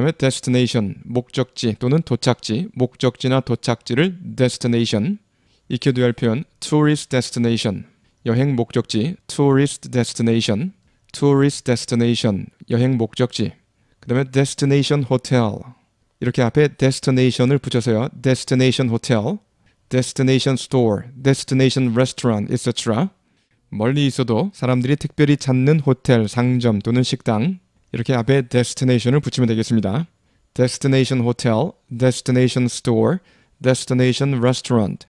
그다음에 destination 목적지 또는 도착지, 목적지나 도착지를 destination 익혀둬야 할 표현 tourist destination 여행 목적지 tourist destination tourist destination 여행 목적지 그다음에 destination hotel 이렇게 앞에 destination을 붙여서요. destination hotel, destination store, destination restaurant etc. 멀리 있어도 사람들이 특별히 찾는 호텔, 상점 또는 식당 이렇게 앞에 destination을 붙이면 되겠습니다. destination hotel, destination store, destination restaurant